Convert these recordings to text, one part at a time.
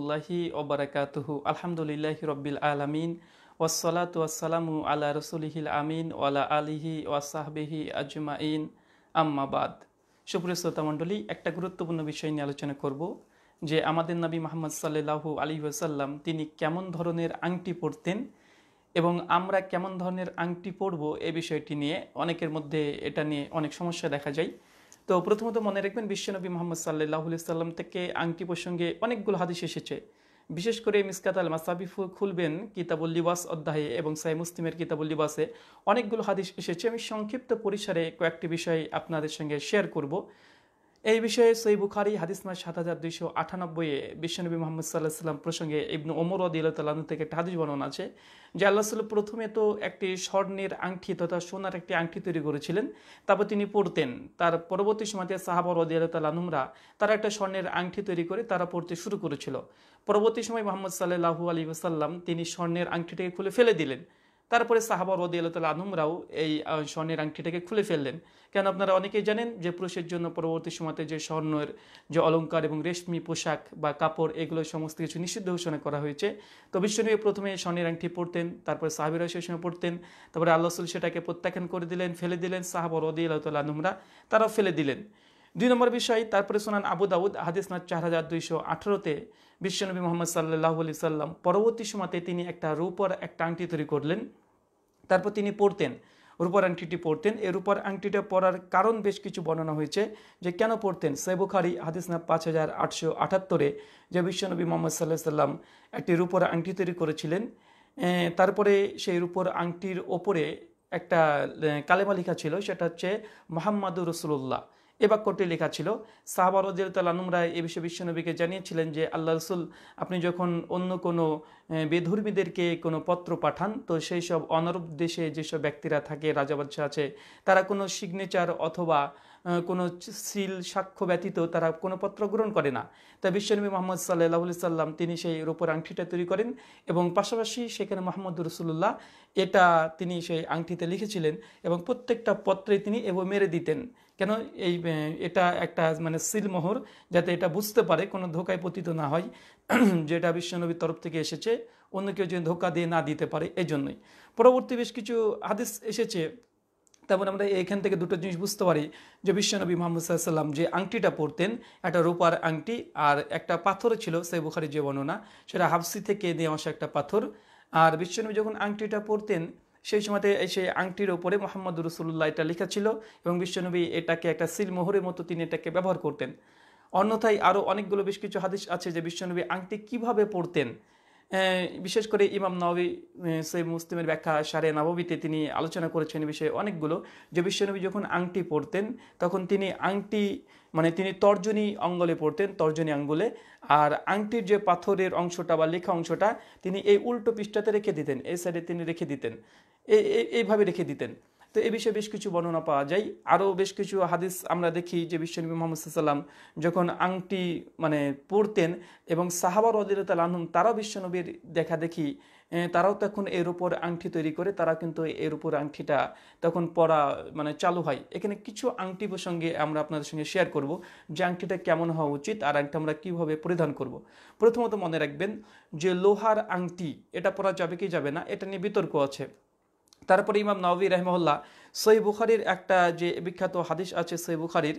রহমতুল্লাহি ওবরাকাতহু আলহামদুলিল্লাহ রব্বিল আলমিন ওসলাত ওয়াসালামু আলা রসুলহিল আমিন ওয়ালা আলিহি ওয়াসাহবিহি আজমাইন আম্মাবাদ সুপ্রিয় শ্রোতা মণ্ডলী একটা গুরুত্বপূর্ণ বিষয় নিয়ে আলোচনা করব যে আমাদের নবী মোহাম্মদ সাল্লাহু আলী ওয়াসাল্লাম তিনি কেমন ধরনের আংটি পরতেন এবং আমরা কেমন ধরনের আংটি পরব এ বিষয়টি নিয়ে অনেকের মধ্যে এটা নিয়ে অনেক সমস্যা দেখা যায় তো প্রথমত মনে রাখবেন বিশ্বনবী মোহাম্মদ সাল্লাহ সাল্লাম থেকে আংটি প্রসঙ্গে অনেকগুলো হাদিস এসেছে বিশেষ করে মিসকাত আল মাসাবি খুলবেন কিতাবুল লিবাস অধ্যায়ে এবং সাই মুসলিমের কিতাবুল লিবাসে অনেকগুলো হাদিস এসেছে আমি সংক্ষিপ্ত পরিসরে কয়েকটি বিষয় আপনাদের সঙ্গে শেয়ার করব এই বিষয়ে সই বুখারি হাদিসমার সাত হাজার দুইশো আটানব্বইয়ে বিশ্বনবী মোহাম্মদ সাল্লাহ সাল্লাম প্রসঙ্গে ইবনু ওমর আদিল্লাহ থেকে একটা হাদিস বর্ণনা আছে যে আল্লাহ সাল্লাম প্রথমে তো একটি স্বর্ণের আংটি তথা সোনার একটি আংটি তৈরি করেছিলেন তারপর তিনি পড়তেন তার পরবর্তী সময়তে সাহাবর আদিয়ালতালানুমরা তারা একটা স্বর্ণের আংটি তৈরি করে তারা পড়তে শুরু করেছিল পরবর্তী সময় মোহাম্মদ সাল্লাহু আলী সাল্লাম তিনি স্বর্ণের আংটিটাকে খুলে ফেলে দিলেন তারপরে সাহাবা রদি আল্লাহ আনুমরাও এই স্বর্ণের আংটিটাকে খুলে ফেললেন কেন আপনারা অনেকেই জানেন যে পুরুষের জন্য পরবর্তী সময়তে যে স্বর্ণের যে অলঙ্কার এবং রেশমি পোশাক বা কাপড় এগুলো সমস্ত কিছু নিষিদ্ধ ঘোষণা করা হয়েছে তো বিশ্বনবী প্রথমে স্বর্ণের আংটি পরতেন তারপরে সাহাবিরা সেই সময় পরতেন তারপরে আল্লাহ সেটাকে প্রত্যাখ্যান করে দিলেন ফেলে দিলেন সাহাবা রদি আল্লাহ আনুমরা তারাও ফেলে দিলেন দুই নম্বর বিষয় তারপরে শোনান আবু দাউদ হাদিস নাথ চার হাজার দুইশো আঠারোতে বিশ্বনবী মোহাম্মদ সাল্লাহ আলি সাল্লাম পরবর্তী সময়তে তিনি একটা রূপর একটা আংটি তৈরি করলেন তারপর তিনি পড়তেন রূপার আংটিটি পড়তেন এ রূপার আংটিটা পড়ার কারণ বেশ কিছু বর্ণনা হয়েছে যে কেন পড়তেন সেবুখারি হাদিসনা পাঁচ হাজার আটশো আটাত্তরে যে বিশ্বনবী মোহাম্মদ সাল্লাহ সাল্লাম একটি রূপার আংটি তৈরি করেছিলেন তারপরে সেই রূপর আংটির ওপরে একটা কালেমা লেখা ছিল সেটা হচ্ছে মোহাম্মদুর রসুল্লাহ এ বাক্যটি লেখা ছিল সাহাবা রায় এ বিষয়ে বিশ্বনবীকে জানিয়েছিলেন যে আল্লাহ রসুল আপনি যখন অন্য কোনো বেধর্মীদেরকে কোনো পত্র পাঠান তো সেই সব অনরূপ দেশে যেসব ব্যক্তিরা থাকে রাজাবাদশাহ আছে তারা কোনো সিগনেচার অথবা কোনো সিল সাক্ষ্য ব্যতীত তারা কোনো পত্র গ্রহণ করে না তাই বিশ্বনবী মোহাম্মদ সাল্লাহ সাল্লাম তিনি সেই রূপর আংটিটা তৈরি করেন এবং পাশাপাশি সেখানে মোহাম্মদ রসুল্লাহ এটা তিনি সেই আংটিতে লিখেছিলেন এবং প্রত্যেকটা পত্রে তিনি এব মেরে দিতেন কেন এই এটা একটা মানে সিলমোহর যাতে এটা বুঝতে পারে কোনো ধোকায় পতিত না হয় যেটা বিশ্বনবীর তরফ থেকে এসেছে অন্য কেউ যদি ধোকা দিয়ে না দিতে পারে এই জন্যই পরবর্তী বেশ কিছু আদেশ এসেছে তেমন আমরা এখান থেকে দুটো জিনিস বুঝতে পারি যে বিশ্বনবী মোহাম্মদ সাল্লাম যে আংটিটা পরতেন একটা রূপার আংটি আর একটা পাথর ছিল সেই বুখারি যে বর্ণনা সেটা হাফসি থেকে নিয়ে আসা একটা পাথর আর বিশ্বনবী যখন আংটিটা পরতেন সেই সময়তে সেই আংটির ওপরে মোহাম্মদ রসুল্লাহ এটা লেখা ছিল এবং বিশ্বনবী এটাকে একটা সিলমোহরের মতো তিনি এটাকে ব্যবহার করতেন অন্যথায় আরও অনেকগুলো বেশ কিছু হাদিস আছে যে বিশ্বনবী আংটি কিভাবে পড়তেন বিশেষ করে ইমাম নবী সে মুসলিমের ব্যাখ্যা সারে নববীতে তিনি আলোচনা করেছেন বিষয়ে অনেকগুলো যে বিশ্বনবী যখন আংটি পড়তেন তখন তিনি আংটি মানে তিনি তর্জনী অঙ্গলে পড়তেন তর্জনী আঙ্গুলে আর আংটির যে পাথরের অংশটা বা লেখা অংশটা তিনি এই উল্টো পৃষ্ঠাতে রেখে দিতেন এই সাইডে তিনি রেখে দিতেন এইভাবে রেখে দিতেন তো এ বিষয়ে বেশ কিছু বর্ণনা পাওয়া যায় আরও বেশ কিছু হাদিস আমরা দেখি যে বিশ্বনবী মোহাম্মদ সাল্লাম যখন আংটি মানে পরতেন এবং সাহাবার রদিরতাল আনহুম তারাও বিশ্বনবীর দেখা দেখি তারাও তখন এর উপর আংটি তৈরি করে তারা কিন্তু এর উপর আংটিটা তখন পরা মানে চালু হয় এখানে কিছু আংটি প্রসঙ্গে আমরা আপনাদের সঙ্গে শেয়ার করব যে আংটিটা কেমন হওয়া উচিত আর আংটি আমরা কীভাবে পরিধান করব। প্রথমত মনে রাখবেন যে লোহার আংটি এটা পরা যাবে কি যাবে না এটা নিয়ে বিতর্ক আছে তারপরে ইমাম নবী রহমহল্লা সই বুখারির একটা যে বিখ্যাত হাদিস আছে সই বুখারির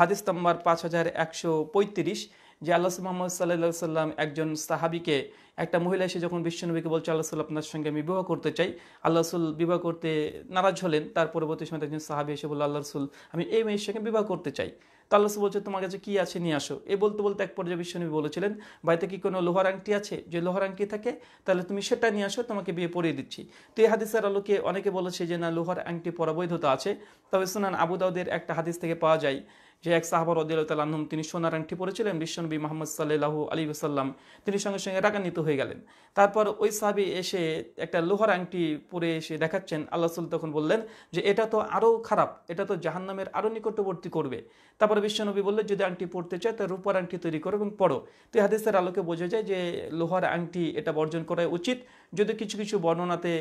হাদিস নম্বর পাঁচ হাজার একশো পঁয়ত্রিশ যে আল্লাহ মোহাম্মদ সাল্লা সাল্লাম একজন সাহাবিকে একটা মহিলা এসে যখন বিশ্বনবীকে বলছে আল্লাহ সাল্লাহ আপনার সঙ্গে আমি বিবাহ করতে চাই আল্লাহ রসুল বিবাহ করতে নারাজ হলেন তার পরবর্তী সময় একজন সাহাবি এসে বললো আল্লাহ রসুল আমি এই মেয়ের সঙ্গে বিবাহ করতে চাই তাহলে বলছে তোমার কাছে কী আছে নিয়ে আসো এ বলতে বলতে এক পর্যায়ে বিশ্বনবী বলেছিলেন বাড়িতে কি কোনো লোহার আংটি আছে যে লোহার আংটি থাকে তাহলে তুমি সেটা নিয়ে আসো তোমাকে বিয়ে পড়িয়ে দিচ্ছি তো এই হাদিসের আলোকে অনেকে বলেছে যে না লোহার আংটি পরাবৈধতা আছে তবে সুনান আবুদাউদের একটা হাদিস থেকে পাওয়া যায় যে এক সাহাবা রদিয়াল্লাহম তিনি সোনার আংটি পরেছিলেন বিশ্বনবী মোহাম্মদ সাল্লাহু আলী সাল্লাম তিনি সঙ্গে সঙ্গে রাগান্বিত হয়ে গেলেন তারপর ওই সাহাবি এসে একটা লোহার আংটি পরে এসে দেখাচ্ছেন আল্লাহ সুল তখন বললেন যে এটা তো আরও খারাপ এটা তো জাহান্নামের আরও নিকটবর্তী করবে তারপর বিশ্বনবী বললেন যদি আংটি পড়তে চায় তা রূপার আংটি তৈরি করো এবং পড়ো তো হাদিসের আলোকে বোঝা যায় যে লোহার আংটি এটা বর্জন করা উচিত যদি কিছু কিছু বর্ণনাতে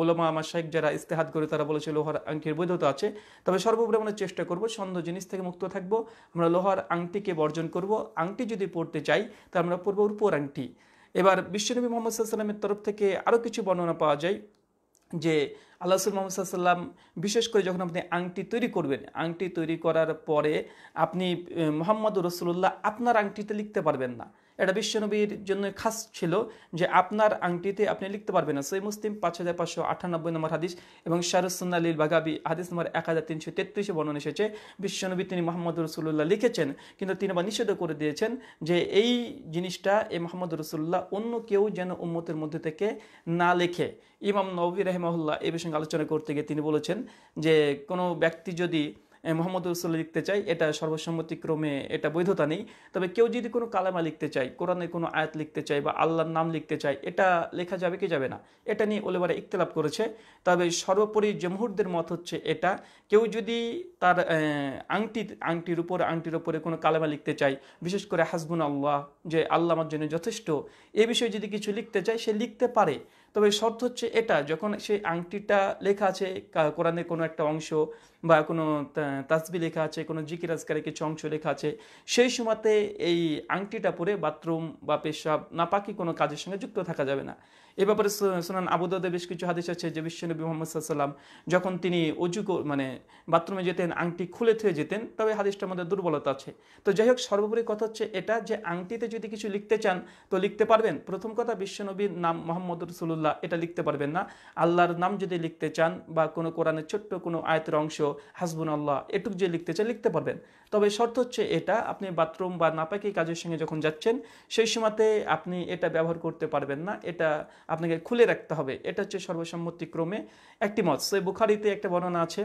ওলামা আমার শাহেক যারা ইস্তেহাত করে তারা বলেছে লোহার আংটির বৈধতা আছে তবে সর্বপ্রমাণের চেষ্টা করবো সন্দেহ জিনিস থেকে মুক্ত থাকব আমরা লোহার আংটিকে বর্জন করব আংটি যদি পড়তে চাই তা আমরা পড়বো রূপোর আংটি এবার বিশ্বনবী মোহাম্মদ সাল্লামের তরফ থেকে আরও কিছু বর্ণনা পাওয়া যায় যে আল্লাহ রসুল মোহাম্মদ সাল্লাম বিশেষ করে যখন আপনি আংটি তৈরি করবেন আংটি তৈরি করার পরে আপনি মোহাম্মদ রসুল্লাহ আপনার আংটিতে লিখতে পারবেন না এটা বিশ্বনবীর জন্য খাস ছিল যে আপনার আংটিতে আপনি লিখতে পারবেন না সই মুসলিম পাঁচ হাজার পাঁচশো আটানব্বই নম্বর হাদিস এবং শাহরুসুল্লা আলীল বাগাবি হাদিস নম্বর এক হাজার তিনশো তেত্রিশে বর্ণনা এসেছে বিশ্বনবী তিনি মোহাম্মদ রসুল্লাহ লিখেছেন কিন্তু তিনি আবার নিষেধ করে দিয়েছেন যে এই জিনিসটা এ মোহাম্মদ রসুল্লাহ অন্য কেউ যেন উম্মতের মধ্যে থেকে না লেখে ইমাম নবী রহমাহুল্লাহ এই বিষয়ে আলোচনা করতে গিয়ে তিনি বলেছেন যে কোনো ব্যক্তি যদি মোহাম্মদ রসুল্লাহ লিখতে চাই এটা সর্বসম্মতিক্রমে এটা বৈধতা নেই তবে কেউ যদি কোনো কালামা লিখতে চায় কোরআনে কোনো আয়াত লিখতে চায় বা আল্লাহর নাম লিখতে চায় এটা লেখা যাবে কি যাবে না এটা নিয়ে ওলেবারে ইকতলাপ করেছে তবে সর্বোপরি জমহুরদের মত হচ্ছে এটা কেউ যদি তার আংটি আংটির উপরে আংটির উপরে কোনো কালামা লিখতে চায় বিশেষ করে হাসবুন আল্লাহ যে আল্লাহ আমার জন্য যথেষ্ট এ বিষয়ে যদি কিছু লিখতে চায় সে লিখতে পারে তবে শর্ত হচ্ছে এটা যখন সেই আংটিটা লেখা আছে কোরআনের কোনো একটা অংশ বা কোনো তাসবি লেখা আছে কোনো জিকির আজকারের কিছু অংশ লেখা আছে সেই সময়তে এই আংটিটা পরে বাথরুম বা পেশাব নাপাকি কোনো কাজের সঙ্গে যুক্ত থাকা যাবে না এ ব্যাপারে সোনান আবুদাদে বেশ কিছু হাদিস আছে যে বিশ্বনবী মোহাম্মদ সাল্লাম যখন তিনি অজু মানে বাথরুমে যেতেন আংটি খুলে থুয়ে যেতেন তবে হাদিসটার মধ্যে দুর্বলতা আছে তো যাই হোক সর্বোপরি কথা হচ্ছে এটা যে আংটিতে যদি কিছু লিখতে চান তো লিখতে পারবেন প্রথম কথা বিশ্বনবীর নাম মোহাম্মদ রসুল্লাহ এটা লিখতে পারবেন না আল্লাহর নাম যদি লিখতে চান বা কোনো কোরআনের ছোট্ট কোনো আয়তের অংশ হাসবুন আল্লাহ এটুক যে লিখতে চান লিখতে পারবেন তবে শর্ত হচ্ছে এটা আপনি বাথরুম বা নাপাকি কাজের সঙ্গে যখন যাচ্ছেন সেই সময়তে আপনি এটা ব্যবহার করতে পারবেন না এটা আপনাকে খুলে রাখতে হবে এটা হচ্ছে সর্বসম্মতিক্রমে একটি মত সে বুখারিতে একটা বর্ণনা আছে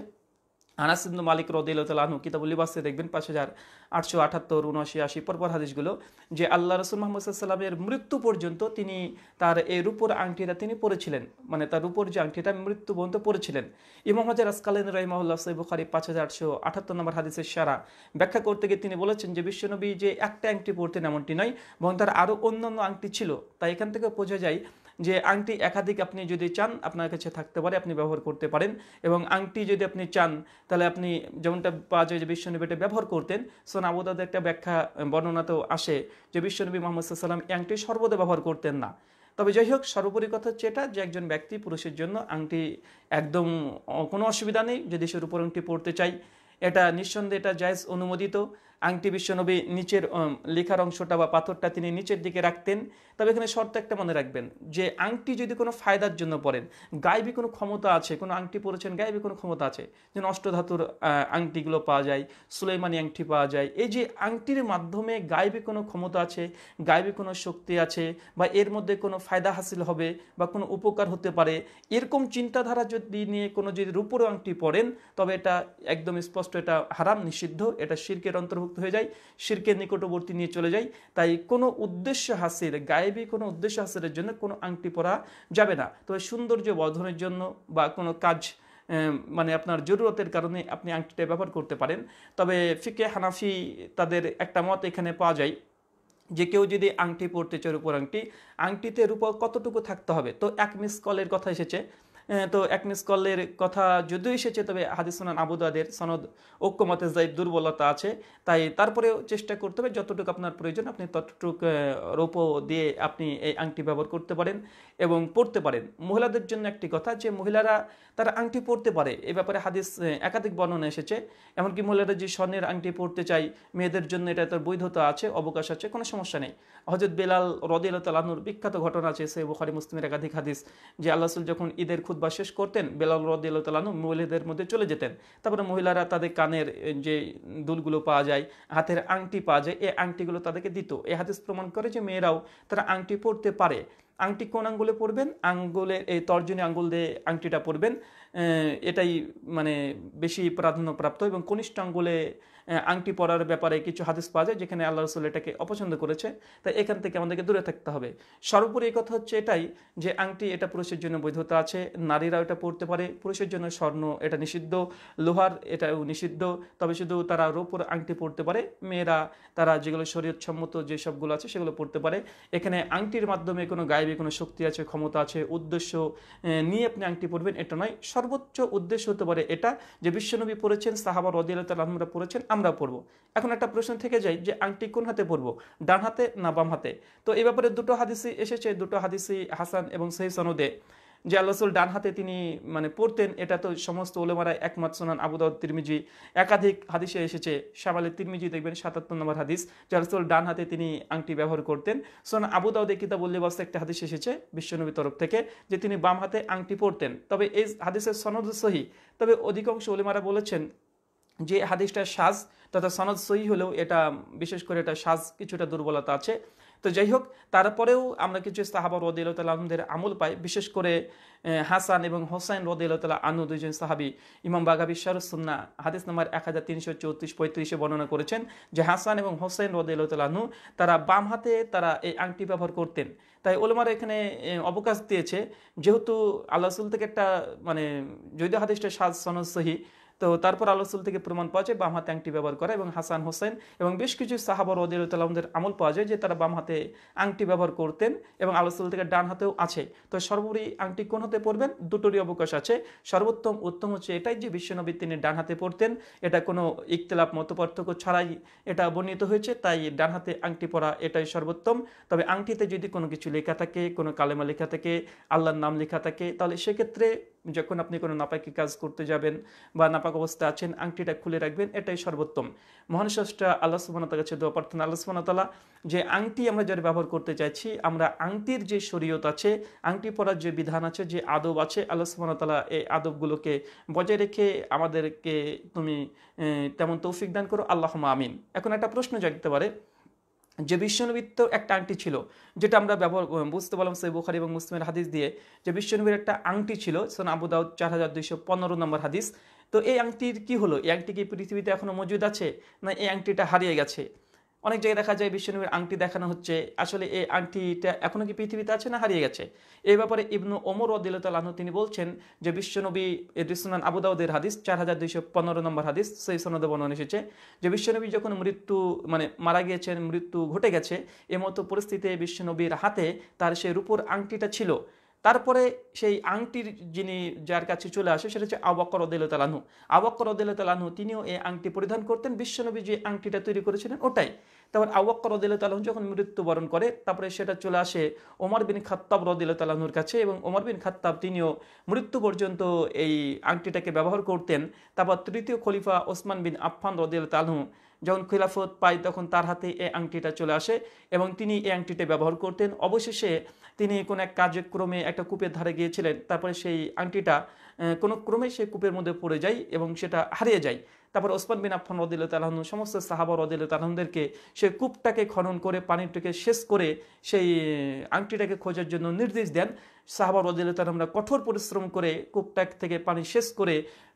আনাস ইবনু মালিক রদিলতালু কিতাব লিবাসে দেখবেন পাঁচ হাজার আটশো আঠাত্তর উনআশি আশি পরপর হাদিসগুলো যে আল্লাহ রসুল মোহাম্মদ সাল্লামের মৃত্যু পর্যন্ত তিনি তার এই রূপর আংটিটা তিনি পরেছিলেন মানে তার রূপর যে আংটিটা মৃত্যু পর্যন্ত পড়েছিলেন ইমাম হাজার আসকালীন রহিমাউল্লাহ সাহেব বুখারি পাঁচ হাজার আটশো আঠাত্তর নম্বর হাদিসের সারা ব্যাখ্যা করতে গিয়ে তিনি বলেছেন যে বিশ্বনবী যে একটা আংটি পড়তেন এমনটি নয় এবং তার আরও অন্যান্য আংটি ছিল তাই এখান থেকে বোঝা যায় যে আংটি একাধিক আপনি যদি চান আপনার কাছে থাকতে পারে আপনি ব্যবহার করতে পারেন এবং আংটি যদি আপনি চান তাহলে আপনি যেমনটা পাওয়া যায় যে বিশ্বনবী এটা ব্যবহার করতেন সোন আবুদাদের একটা ব্যাখ্যা বর্ণনাতেও আসে যে বিশ্বনবী মোহাম্মদ সাল্লাম আংটি সর্বদা ব্যবহার করতেন না তবে যাই হোক সর্বোপরি কথা হচ্ছে এটা যে একজন ব্যক্তি পুরুষের জন্য আংটি একদম কোনো অসুবিধা নেই যদি সে রূপর আংটি পড়তে চাই এটা নিঃসন্দেহে এটা জায়জ অনুমোদিত আংটি বিশ্বনবী নিচের লেখার অংশটা বা পাথরটা তিনি নিচের দিকে রাখতেন তবে এখানে শর্ত একটা মনে রাখবেন যে আংটি যদি কোনো ফায়দার জন্য পড়েন গায়েবী কোনো ক্ষমতা আছে কোনো আংটি পড়েছেন গায়েবী কোনো ক্ষমতা আছে যেন অষ্টধাতুর আংটিগুলো পাওয়া যায় সুলেমানি আংটি পাওয়া যায় এই যে আংটির মাধ্যমে গায়েবী কোনো ক্ষমতা আছে গায়েবী কোনো শক্তি আছে বা এর মধ্যে কোনো ফায়দা হাসিল হবে বা কোনো উপকার হতে পারে এরকম চিন্তাধারা যদি নিয়ে কোনো যদি রূপর আংটি পড়েন তবে এটা একদম স্পষ্ট এটা হারাম নিষিদ্ধ এটা শির্কের অন্তর্ভুক্ত অন্তর্ভুক্ত হয়ে যায় শিরকের নিকটবর্তী নিয়ে চলে যায় তাই কোনো উদ্দেশ্য হাসিল গায়েবী কোনো উদ্দেশ্য হাসিলের জন্য কোনো আংটি পরা যাবে না তবে সৌন্দর্য বর্ধনের জন্য বা কোনো কাজ মানে আপনার জরুরতের কারণে আপনি আংটিটা ব্যবহার করতে পারেন তবে ফিকে হানাফি তাদের একটা মত এখানে পাওয়া যায় যে কেউ যদি আংটি পরতে চায় উপর আংটি আংটিতে রূপক কতটুকু থাকতে হবে তো এক মিস কলের কথা এসেছে তো একনিস কল্লের কথা যদিও এসেছে তবে হাদিস সুনান আবুদাদের সনদ ঐক্যমতে যাই দুর্বলতা আছে তাই তারপরেও চেষ্টা করতে হবে যতটুকু আপনার প্রয়োজন আপনি ততটুক রৌপ দিয়ে আপনি এই আংটি ব্যবহার করতে পারেন এবং পড়তে পারেন মহিলাদের জন্য একটি কথা যে মহিলারা তারা আংটি পড়তে পারে এ ব্যাপারে হাদিস একাধিক বর্ণনা এসেছে এমনকি মহিলারা যে স্বর্ণের আংটি পড়তে চাই মেয়েদের জন্য এটা তার বৈধতা আছে অবকাশ আছে কোনো সমস্যা নেই হজরত বেলাল রদিয়াল তালুর বিখ্যাত ঘটনা আছে সে বুখারি মুসলিমের একাধিক হাদিস যে আল্লাহ যখন ঈদের খুদ্া শেষ করতেন বেলাল রদিয়ালতালানু মহিলাদের মধ্যে চলে যেতেন তারপরে মহিলারা তাদের কানের যে দুলগুলো পাওয়া যায় হাতের আংটি পাওয়া যায় এই আংটিগুলো তাদেরকে দিত এ হাতে প্রমাণ করে যে মেয়েরাও তারা আংটি পরতে পারে আংটি কোন আঙ্গুলে পরবেন আঙ্গুলে এই তর্জনী আঙ্গুল দিয়ে আংটিটা পরবেন এটাই মানে বেশি প্রাধান্যপ্রাপ্ত এবং কনিষ্ঠ আঙ্গুলে আংটি পরার ব্যাপারে কিছু হাদিস পাওয়া যায় যেখানে আল্লাহ রসুল এটাকে অপছন্দ করেছে তাই এখান থেকে আমাদেরকে দূরে থাকতে হবে সর্বোপরি এই কথা হচ্ছে এটাই যে আংটি এটা পুরুষের জন্য বৈধতা আছে নারীরা এটা পড়তে পারে পুরুষের জন্য স্বর্ণ এটা নিষিদ্ধ লোহার এটাও নিষিদ্ধ তবে শুধু তারা রোপর আংটি পড়তে পারে মেয়েরা তারা যেগুলো শরীরসম্মত যে সবগুলো আছে সেগুলো পড়তে পারে এখানে আংটির মাধ্যমে কোনো গায়েবী কোনো শক্তি আছে ক্ষমতা আছে উদ্দেশ্য নিয়ে আপনি আংটি পড়বেন এটা নয় সর্বোচ্চ উদ্দেশ্য হতে পারে এটা যে বিশ্বনবী পড়েছেন সাহাবা রদিয়াল তালাহমরা পড়েছেন আমরা পড়ব এখন একটা প্রশ্ন থেকে যায় যে আংটি কোন হাতে পরব ডান হাতে না বাম হাতে তো এ ব্যাপারে দুটো হাদিসি এসেছে দুটো হাদিসি হাসান এবং সেই সনদে যে আল্লাহসুল ডান হাতে তিনি মানে পড়তেন এটা তো সমস্ত ওলেমারা একমত সোনান আবুদাউদ তিরমিজি একাধিক হাদিসে এসেছে সাবালে তিরমিজি দেখবেন সাতাত্তর নম্বর হাদিস যে আল্লাহসুল ডান হাতে তিনি আংটি ব্যবহার করতেন সোনান আবুদাউদে কিতাব বস্তা একটা হাদিস এসেছে বিশ্বনবী তরফ থেকে যে তিনি বাম হাতে আংটি পরতেন তবে এই হাদিসের সনদ সহি তবে অধিকাংশ ওলেমারা বলেছেন যে হাদিসটার সাজ তথা সনদ সই হলেও এটা বিশেষ করে এটা সাজ কিছুটা দুর্বলতা আছে তো যাই হোক তারপরেও আমরা কিছু সাহাবা রদিল্লা আলমদের আমল পাই বিশেষ করে হাসান এবং হোসাইন রদিল্লা আনু দুইজন সাহাবি ইমাম বাগাবি শারুসুন্না হাদিস নম্বর এক হাজার তিনশো চৌত্রিশ পঁয়ত্রিশে বর্ণনা করেছেন যে হাসান এবং হোসাইন রদিল্লা আনু তারা বাম হাতে তারা এই আংটি ব্যবহার করতেন তাই ওলমার এখানে অবকাশ দিয়েছে যেহেতু আল্লাহ থেকে একটা মানে যদিও হাদিসটা সাজ সনদ সহি তো তারপর আলোসুল থেকে প্রমাণ পাওয়া যায় বাম হাতে আংটি ব্যবহার করা এবং হাসান হোসেন এবং বেশ কিছু সাহাবর ওদের আমল পাওয়া যায় যে তারা বাম হাতে আংটি ব্যবহার করতেন এবং আলোসুল থেকে ডান হাতেও আছে তো সর্বোপরি আংটি কোন হাতে পড়বেন দুটোরই অবকাশ আছে সর্বোত্তম উত্তম হচ্ছে এটাই যে বিশ্বনবী তিনি ডান হাতে পড়তেন এটা কোনো ইকতলাপ মত পার্থক্য ছাড়াই এটা বর্ণিত হয়েছে তাই ডান হাতে আংটি পরা এটাই সর্বোত্তম তবে আংটিতে যদি কোনো কিছু লেখা থাকে কোনো কালেমা লেখা থাকে আল্লাহর নাম লেখা থাকে তাহলে সেক্ষেত্রে যখন আপনি কোনো নাপাকি কাজ করতে যাবেন বা নাপাক অবস্থা আছেন আংটিটা খুলে রাখবেন এটাই সর্বোত্তম মহান আল্লাহ সুবাহতার কাছে দোয়া প্রার্থনা আল্লাহ সুবাহতালা যে আংটি আমরা যারা ব্যবহার করতে চাইছি আমরা আংটির যে শরীয়ত আছে আংটি পরার যে বিধান আছে যে আদব আছে আল্লাহ সুবাহতালা এই আদবগুলোকে বজায় রেখে আমাদেরকে তুমি তেমন তৌফিক দান করো আল্লাহ আমিন এখন একটা প্রশ্ন জাগতে পারে যে বিশ্বনবীর একটা আংটি ছিল যেটা আমরা ব্যবহার বুঝতে পারলাম সেই বুখারি এবং মুসলিমের হাদিস দিয়ে যে বিশ্বনবীর একটা আংটি ছিল সোন আবু দাউদ চার হাজার দুইশো পনেরো নম্বর হাদিস তো এই আংটির কি হলো এই আংটি কি পৃথিবীতে এখনও মজুদ আছে না এই আংটিটা হারিয়ে গেছে অনেক জায়গায় দেখা যায় বিশ্বনবীর আংটি দেখানো হচ্ছে আসলে এই আংটিটা এখনও কি পৃথিবীতে আছে না হারিয়ে গেছে এই ব্যাপারে ইবনু ওমর রদিল্লাহ তিনি বলছেন যে বিশ্বনবী রিসনান আবুদাউদের হাদিস চার হাজার দুইশো পনেরো নম্বর হাদিস সেই সনদে বর্ণন এসেছে যে বিশ্বনবী যখন মৃত্যু মানে মারা গিয়েছেন মৃত্যু ঘটে গেছে এমতো পরিস্থিতিতে বিশ্বনবীর হাতে তার সেই রূপর আংটিটা ছিল তারপরে সেই আংটির যিনি যার কাছে চলে আসে সেটা হচ্ছে আবাক্কর আবাকর আবাক্কর রদেলতালানহু তিনিও এই আংটি পরিধান করতেন বিশ্বনবী যে আংটিটা তৈরি করেছিলেন ওটাই তারপর আবাক্কর রদেলতালাহু যখন মৃত্যুবরণ করে তারপরে সেটা চলে আসে ওমর বিন খাত্তাব রদেলতালাহুর কাছে এবং ওমর বিন খাত্তাব তিনিও মৃত্যু পর্যন্ত এই আংটিটাকে ব্যবহার করতেন তারপর তৃতীয় খলিফা ওসমান বিন আফফান তালহু যখন খিলাফত পাই তখন তার হাতে এই আংটিটা চলে আসে এবং তিনি এই আংটিটা ব্যবহার করতেন অবশেষে তিনি কোনো এক কার্যক্রমে একটা কূপের ধারে গিয়েছিলেন তারপরে সেই আংটিটা কোনো ক্রমে সে কূপের মধ্যে পড়ে যায় এবং সেটা হারিয়ে যায় তারপর ওসমান বিন আফান রদিল তালাহন সমস্ত সাহাবা রদিল তালাহনদেরকে সে কূপটাকে খনন করে পানিটাকে শেষ করে সেই আংটিটাকে খোঁজার জন্য নির্দেশ দেন সাহাবর রদিল তালাহনরা কঠোর পরিশ্রম করে কূপটা থেকে পানি শেষ করে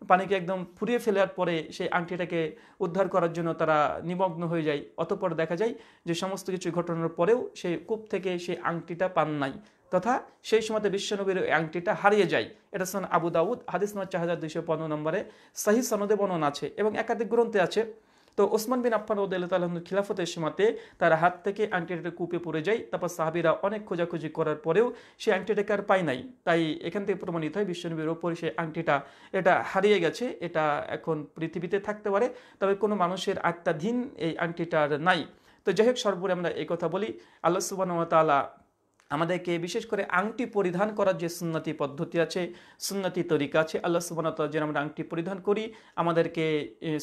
পানিকে একদম ফুরিয়ে ফেলার পরে সেই আংটিটাকে উদ্ধার করার জন্য তারা নিমগ্ন হয়ে যায় অতপর দেখা যায় যে সমস্ত কিছু ঘটনার পরেও সেই কূপ থেকে সেই আংটিটা পান নাই তথা সেই সময়তে বিশ্বনবীর আংটিটা হারিয়ে যায় এটা সন আবু দাউদ হাদিস নম্বর চার হাজার দুইশো পনেরো নম্বরে সাহি সনদে বর্ণনা আছে এবং একাধিক গ্রন্থে আছে তো ওসমান বিন আফফান রদুল্লাহ খিলাফতের সময়তে তার হাত থেকে আংটিটা কূপে পড়ে যায় তারপর সাহাবিরা অনেক খোঁজাখুঁজি করার পরেও সেই আংটিটাকে আর পায় নাই তাই এখান থেকে প্রমাণিত হয় বিশ্বনবীর ওপরে সেই আংটিটা এটা হারিয়ে গেছে এটা এখন পৃথিবীতে থাকতে পারে তবে কোনো মানুষের আত্মাধীন এই আংটিটার নাই তো যাই হোক সর্বোপরি আমরা এই কথা বলি আল্লাহ সুবান তালা আমাদেরকে বিশেষ করে আংটি পরিধান করার যে সুন্নতি পদ্ধতি আছে সুন্নতি তরিকা আছে আল্লাহ সুবানতাল যেন আমরা আংটি পরিধান করি আমাদেরকে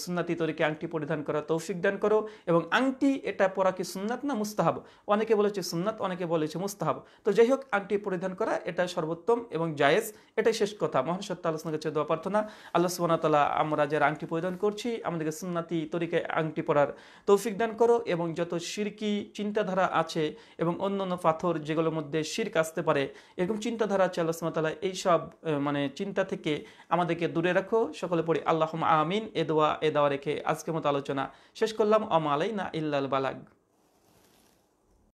সুন্নতি তরিকে আংটি পরিধান করা তৌফিক দান করো এবং আংটি এটা পরা কি সুন্নাত না মুস্তাহাব অনেকে বলেছে সুন্নাত অনেকে বলেছে মুস্তাহাব তো যাই হোক আংটি পরিধান করা এটা সর্বোত্তম এবং জায়েজ এটাই শেষ কথা মহান সত্য আলোচনা কাছে দোয়া প্রার্থনা আল্লাহ সুবানতাল্লাহ আমরা যারা আংটি পরিধান করছি আমাদেরকে সুন্নাতি তরিকে আংটি পরার তৌফিক দান করো এবং যত সিরকি চিন্তাধারা আছে এবং অন্য অন্য পাথর যেগুলো মধ্যে শির্ক আসতে পারে এরকম চিন্তাধারা আছে আল্লাহ সুমতালা এইসব মানে চিন্তা থেকে আমাদেরকে দূরে রাখো সকলে পড়ি আল্লাহম আমিন এ এদাওয়া রেখে আজকের মতো আলোচনা শেষ করলাম অমালাইনা ইল্লাল বালাগ